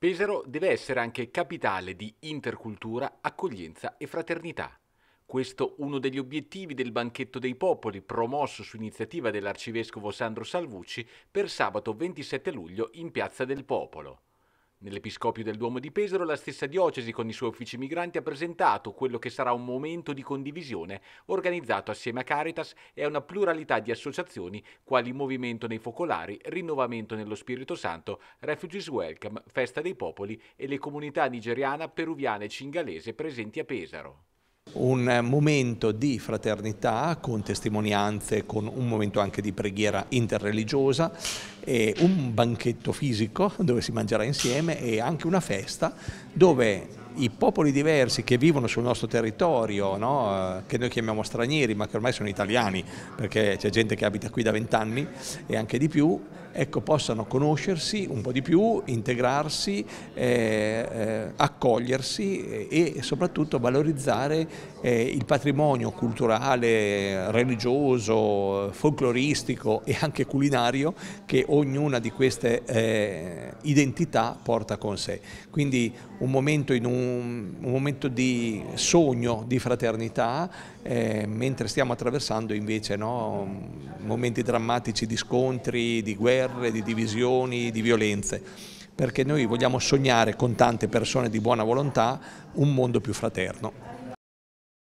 Pesaro deve essere anche capitale di intercultura, accoglienza e fraternità. Questo uno degli obiettivi del Banchetto dei Popoli, promosso su iniziativa dell'arcivescovo Sandro Salvucci per sabato 27 luglio in Piazza del Popolo. Nell'Episcopio del Duomo di Pesaro la stessa diocesi con i suoi uffici migranti ha presentato quello che sarà un momento di condivisione organizzato assieme a Caritas e a una pluralità di associazioni quali Movimento nei Focolari, Rinnovamento nello Spirito Santo, Refugees Welcome, Festa dei Popoli e le comunità nigeriana, peruviana e cingalese presenti a Pesaro un momento di fraternità con testimonianze, con un momento anche di preghiera interreligiosa, e un banchetto fisico dove si mangerà insieme e anche una festa dove i popoli diversi che vivono sul nostro territorio, no? Eh, che noi chiamiamo stranieri ma che ormai sono italiani perché c'è gente che abita qui da vent'anni e anche di più, ecco, possano conoscersi un po' di più, integrarsi, eh, eh accogliersi e soprattutto valorizzare eh, il patrimonio culturale, religioso, folcloristico e anche culinario che ognuna di queste eh, identità porta con sé. Quindi un momento, un, un momento di sogno, di fraternità, eh, mentre stiamo attraversando invece no, momenti drammatici di scontri, di guerre, di divisioni, di violenze, perché noi vogliamo sognare con tante persone di buona volontà un mondo più fraterno.